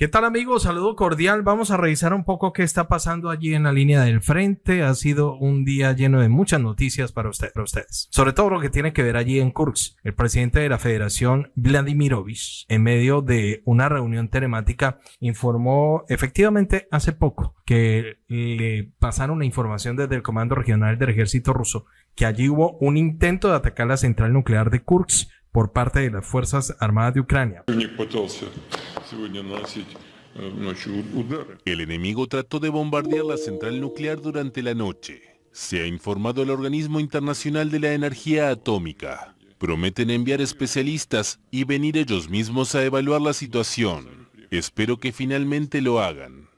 ¿Qué tal amigos? Saludo cordial. Vamos a revisar un poco qué está pasando allí en la línea del frente. Ha sido un día lleno de muchas noticias para, usted, para ustedes. Sobre todo lo que tiene que ver allí en Kursk. El presidente de la federación, Vladimirovich, en medio de una reunión telemática, informó efectivamente hace poco que le pasaron una información desde el Comando Regional del Ejército Ruso que allí hubo un intento de atacar la central nuclear de Kursk por parte de las Fuerzas Armadas de Ucrania. Э, El enemigo trató de bombardear la central nuclear durante la noche. Se ha informado al Organismo Internacional de la Energía Atómica. Prometen enviar especialistas y venir ellos mismos a evaluar la situación. Espero que finalmente lo hagan.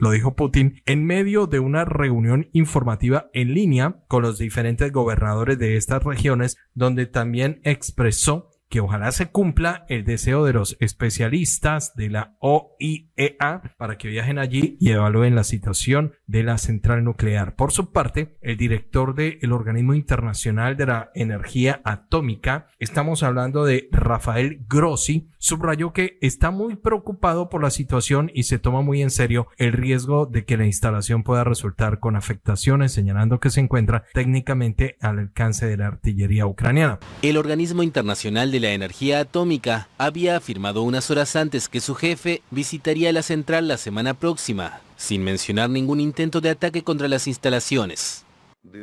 Lo dijo Putin en medio de una reunión informativa en línea con los diferentes gobernadores de estas regiones, donde también expresó que ojalá se cumpla el deseo de los especialistas de la OIEA para que viajen allí y evalúen la situación de la central nuclear. Por su parte, el director del Organismo Internacional de la Energía Atómica, estamos hablando de Rafael Grossi, subrayó que está muy preocupado por la situación y se toma muy en serio el riesgo de que la instalación pueda resultar con afectaciones, señalando que se encuentra técnicamente al alcance de la artillería ucraniana. El Organismo Internacional de la Energía Atómica había afirmado unas horas antes que su jefe visitaría la central la semana próxima, sin mencionar ningún intento de ataque contra las instalaciones.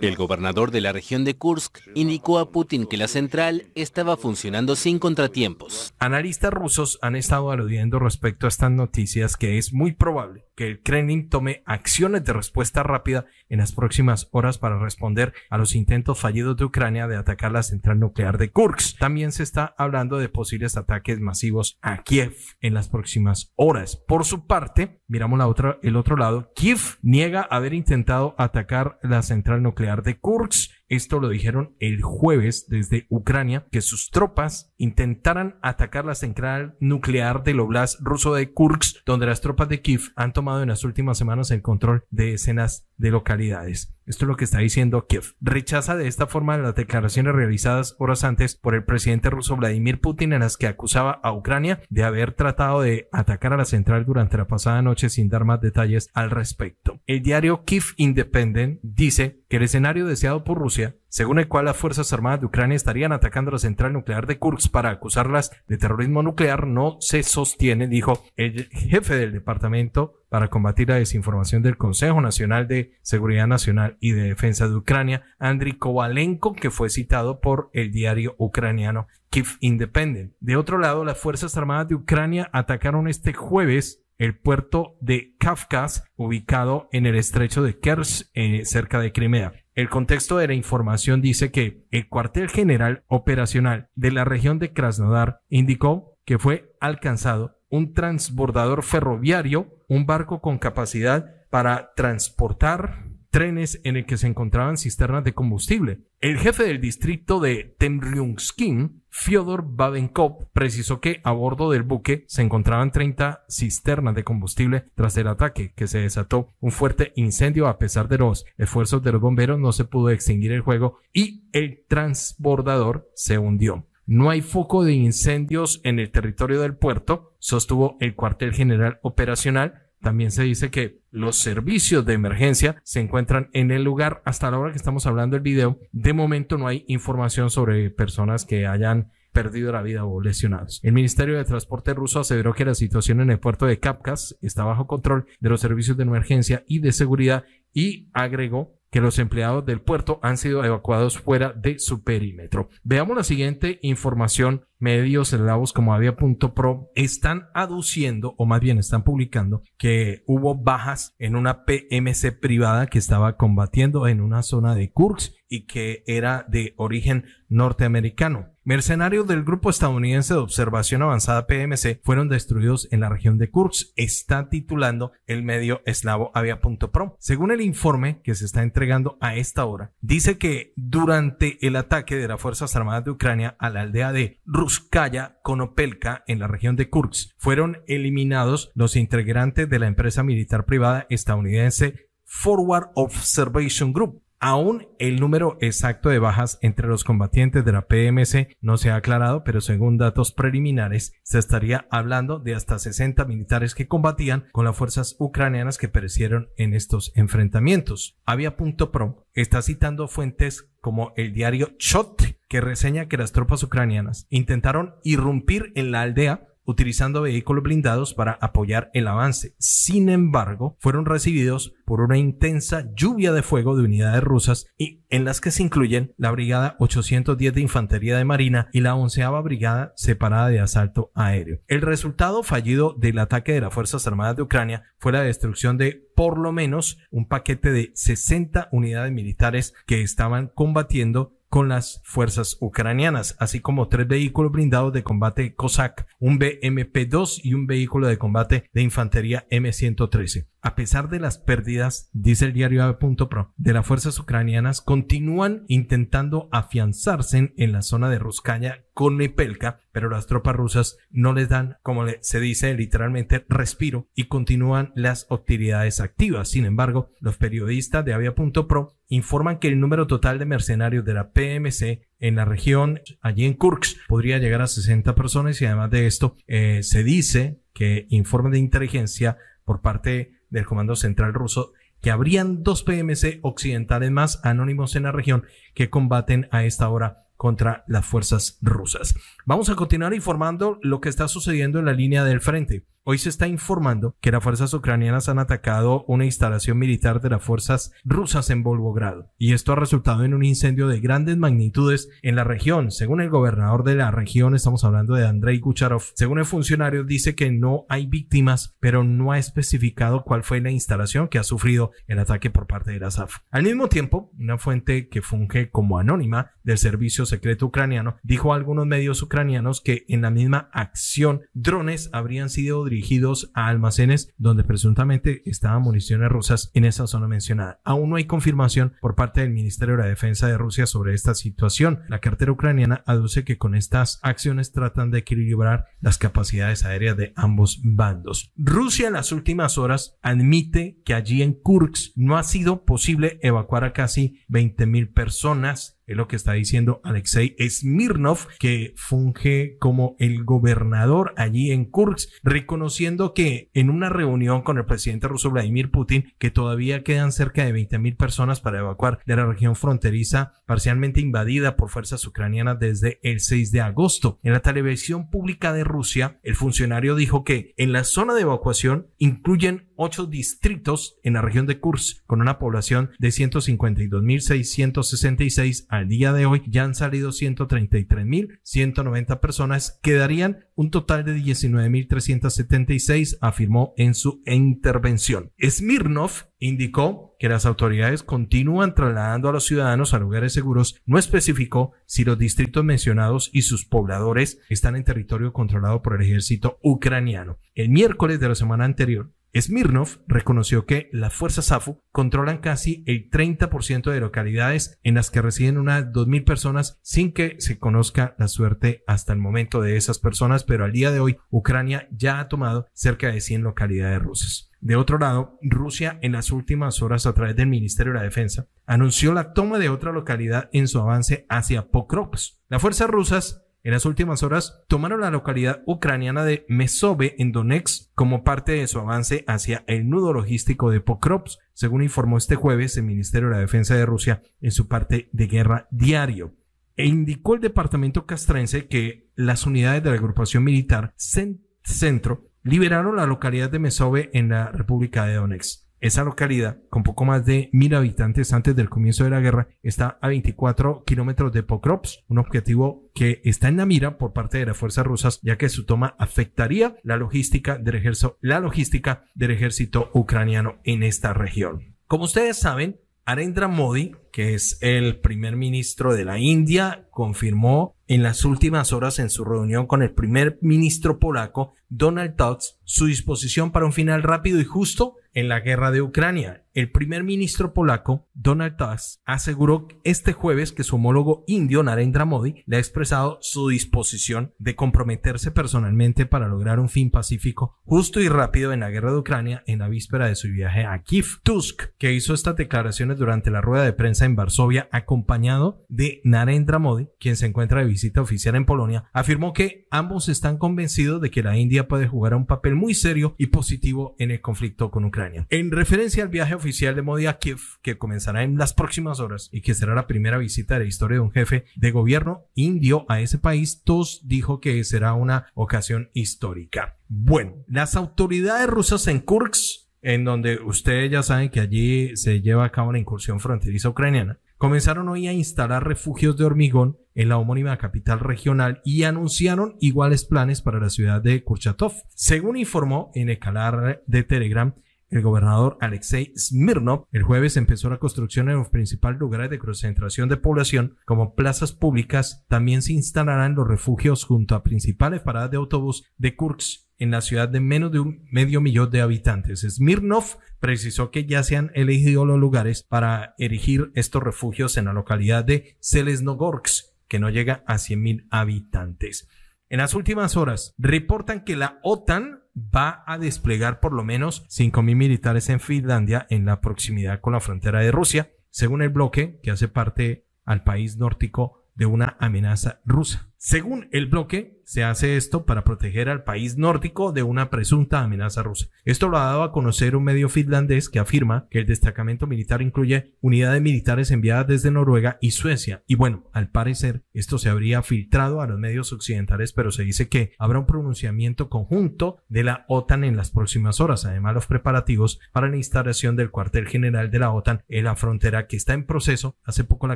El gobernador de la región de Kursk indicó a Putin que la central estaba funcionando sin contratiempos. Analistas rusos han estado aludiendo respecto a estas noticias que es muy probable que el Kremlin tome acciones de respuesta rápida en las próximas horas para responder a los intentos fallidos de Ucrania de atacar la central nuclear de Kursk. También se está hablando de posibles ataques masivos a Kiev en las próximas horas. Por su parte, miramos la el otro lado, Kiev niega haber intentado atacar la central nuclear nuclear de Kursk. Esto lo dijeron el jueves desde Ucrania, que sus tropas intentaran atacar la central nuclear del Oblast ruso de Kursk, donde las tropas de Kiev han tomado en las últimas semanas el control de escenas de localidades. Esto es lo que está diciendo Kiev. Rechaza de esta forma las declaraciones realizadas horas antes por el presidente ruso Vladimir Putin en las que acusaba a Ucrania de haber tratado de atacar a la central durante la pasada noche sin dar más detalles al respecto. El diario Kiev Independent dice que el escenario deseado por Rusia, según el cual las Fuerzas Armadas de Ucrania estarían atacando la central nuclear de Kursk para acusarlas de terrorismo nuclear, no se sostiene, dijo el jefe del Departamento para combatir la desinformación del Consejo Nacional de Seguridad Nacional y de Defensa de Ucrania, Andriy Kovalenko, que fue citado por el diario ucraniano Kiev Independent. De otro lado, las Fuerzas Armadas de Ucrania atacaron este jueves el puerto de Kafkas, ubicado en el estrecho de kers eh, cerca de Crimea. El contexto de la información dice que el cuartel general operacional de la región de Krasnodar indicó que fue alcanzado un transbordador ferroviario, un barco con capacidad para transportar trenes en el que se encontraban cisternas de combustible. El jefe del distrito de Temryungskin, Fyodor Badenkov, precisó que a bordo del buque se encontraban 30 cisternas de combustible tras el ataque, que se desató un fuerte incendio a pesar de los esfuerzos de los bomberos no se pudo extinguir el fuego y el transbordador se hundió. No hay foco de incendios en el territorio del puerto, sostuvo el cuartel general operacional, también se dice que los servicios de emergencia se encuentran en el lugar. Hasta la hora que estamos hablando del video, de momento no hay información sobre personas que hayan perdido la vida o lesionados. El Ministerio de Transporte ruso aseveró que la situación en el puerto de Capcas está bajo control de los servicios de emergencia y de seguridad y agregó que los empleados del puerto han sido evacuados fuera de su perímetro. Veamos la siguiente información. Medios eslavos como Avia.pro están aduciendo, o más bien están publicando, que hubo bajas en una PMC privada que estaba combatiendo en una zona de Kursk y que era de origen norteamericano. Mercenarios del Grupo Estadounidense de Observación Avanzada PMC fueron destruidos en la región de Kursk, está titulando el medio eslavo avia.pro. Según el informe que se está entregando a esta hora, dice que durante el ataque de las Fuerzas Armadas de Ucrania a la aldea de Ruskaya Konopelka en la región de Kursk, fueron eliminados los integrantes de la empresa militar privada estadounidense Forward Observation Group, Aún el número exacto de bajas entre los combatientes de la PMC no se ha aclarado, pero según datos preliminares se estaría hablando de hasta 60 militares que combatían con las fuerzas ucranianas que perecieron en estos enfrentamientos. Avia.pro está citando fuentes como el diario Chot, que reseña que las tropas ucranianas intentaron irrumpir en la aldea utilizando vehículos blindados para apoyar el avance. Sin embargo, fueron recibidos por una intensa lluvia de fuego de unidades rusas y en las que se incluyen la Brigada 810 de Infantería de Marina y la 11 Brigada Separada de Asalto Aéreo. El resultado fallido del ataque de las Fuerzas Armadas de Ucrania fue la destrucción de por lo menos un paquete de 60 unidades militares que estaban combatiendo con las fuerzas ucranianas, así como tres vehículos blindados de combate COSAC, un BMP-2 y un vehículo de combate de infantería M113. A pesar de las pérdidas, dice el diario Avia.pro, de las fuerzas ucranianas continúan intentando afianzarse en la zona de Ruscaña con Nepelka, pero las tropas rusas no les dan, como se dice literalmente, respiro y continúan las hostilidades activas. Sin embargo, los periodistas de Avia.pro informan que el número total de mercenarios de la PMC en la región, allí en Kursk, podría llegar a 60 personas y además de esto, eh, se dice que informes de inteligencia por parte del Comando Central Ruso que habrían dos PMC occidentales más anónimos en la región que combaten a esta hora contra las fuerzas rusas. Vamos a continuar informando lo que está sucediendo en la línea del frente. Hoy se está informando que las fuerzas ucranianas han atacado una instalación militar de las fuerzas rusas en Volgogrado, y esto ha resultado en un incendio de grandes magnitudes en la región. Según el gobernador de la región, estamos hablando de Andrei Kucharov, según el funcionario dice que no hay víctimas, pero no ha especificado cuál fue la instalación que ha sufrido el ataque por parte de la SAF. Al mismo tiempo, una fuente que funge como anónima del servicio secreto ucraniano dijo a algunos medios ucranianos que en la misma acción drones habrían sido dirigidos a almacenes donde presuntamente estaban municiones rusas en esa zona mencionada. Aún no hay confirmación por parte del Ministerio de la Defensa de Rusia sobre esta situación. La cartera ucraniana aduce que con estas acciones tratan de equilibrar las capacidades aéreas de ambos bandos. Rusia en las últimas horas admite que allí en Kursk no ha sido posible evacuar a casi 20.000 personas es lo que está diciendo Alexei Smirnov, que funge como el gobernador allí en Kursk, reconociendo que en una reunión con el presidente ruso Vladimir Putin, que todavía quedan cerca de 20.000 personas para evacuar de la región fronteriza parcialmente invadida por fuerzas ucranianas desde el 6 de agosto. En la televisión pública de Rusia, el funcionario dijo que en la zona de evacuación incluyen ocho distritos en la región de Kursk, con una población de 152.666 al día de hoy. Ya han salido 133.190 personas. Quedarían un total de 19.376, afirmó en su intervención. Smirnov indicó que las autoridades continúan trasladando a los ciudadanos a lugares seguros, no especificó si los distritos mencionados y sus pobladores están en territorio controlado por el ejército ucraniano. El miércoles de la semana anterior, Smirnov reconoció que las fuerzas AFU controlan casi el 30% de localidades en las que residen unas 2.000 personas sin que se conozca la suerte hasta el momento de esas personas, pero al día de hoy Ucrania ya ha tomado cerca de 100 localidades rusas. De otro lado, Rusia en las últimas horas a través del Ministerio de la Defensa anunció la toma de otra localidad en su avance hacia Pokrovsk. Las fuerzas rusas en las últimas horas tomaron la localidad ucraniana de Mesove en Donetsk como parte de su avance hacia el nudo logístico de Pokrovsk, según informó este jueves el Ministerio de la Defensa de Rusia en su parte de guerra diario. E indicó el departamento castrense que las unidades de la agrupación militar Centro liberaron la localidad de Mesove en la República de Donetsk. Esa localidad, con poco más de mil habitantes antes del comienzo de la guerra, está a 24 kilómetros de Pokrovsk, un objetivo que está en la mira por parte de las fuerzas rusas, ya que su toma afectaría la logística del ejército, la logística del ejército ucraniano en esta región. Como ustedes saben, Arendra Modi que es el primer ministro de la India, confirmó en las últimas horas en su reunión con el primer ministro polaco, Donald Tusk, su disposición para un final rápido y justo en la guerra de Ucrania. El primer ministro polaco, Donald Tusk, aseguró este jueves que su homólogo indio, Narendra Modi, le ha expresado su disposición de comprometerse personalmente para lograr un fin pacífico, justo y rápido en la guerra de Ucrania en la víspera de su viaje a Kiev. Tusk, que hizo estas declaraciones durante la rueda de prensa en Varsovia, acompañado de Narendra Modi, quien se encuentra de visita oficial en Polonia, afirmó que ambos están convencidos de que la India puede jugar un papel muy serio y positivo en el conflicto con Ucrania. En referencia al viaje oficial de Modi a Kiev, que comenzará en las próximas horas y que será la primera visita de la historia de un jefe de gobierno indio a ese país, Tos dijo que será una ocasión histórica. Bueno, las autoridades rusas en Kursk en donde ustedes ya saben que allí se lleva a cabo una incursión fronteriza ucraniana, comenzaron hoy a instalar refugios de hormigón en la homónima capital regional y anunciaron iguales planes para la ciudad de Kurchatov. Según informó en el canal de Telegram, el gobernador Alexei Smirnov el jueves empezó la construcción en los principales lugares de concentración de población, como plazas públicas. También se instalarán los refugios junto a principales paradas de autobús de Kursk en la ciudad de menos de un medio millón de habitantes. Smirnov precisó que ya se han elegido los lugares para erigir estos refugios en la localidad de Selesnogorsk, que no llega a 100.000 habitantes. En las últimas horas reportan que la OTAN va a desplegar por lo menos 5.000 militares en Finlandia en la proximidad con la frontera de Rusia, según el bloque que hace parte al país nórdico de una amenaza rusa. Según el bloque, se hace esto para proteger al país nórdico de una presunta amenaza rusa. Esto lo ha dado a conocer un medio finlandés que afirma que el destacamento militar incluye unidades militares enviadas desde Noruega y Suecia. Y bueno, al parecer esto se habría filtrado a los medios occidentales, pero se dice que habrá un pronunciamiento conjunto de la OTAN en las próximas horas. Además, los preparativos para la instalación del cuartel general de la OTAN en la frontera que está en proceso. Hace poco la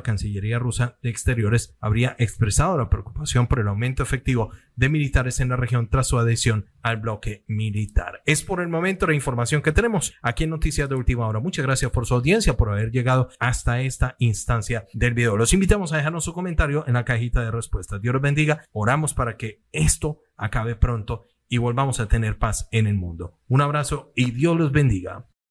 Cancillería rusa de Exteriores habría expresado la preocupación por el aumento efectivo de militares en la región tras su adhesión al bloque militar. Es por el momento la información que tenemos aquí en Noticias de Última Hora. Muchas gracias por su audiencia, por haber llegado hasta esta instancia del video. Los invitamos a dejarnos su comentario en la cajita de respuestas. Dios los bendiga. Oramos para que esto acabe pronto y volvamos a tener paz en el mundo. Un abrazo y Dios los bendiga.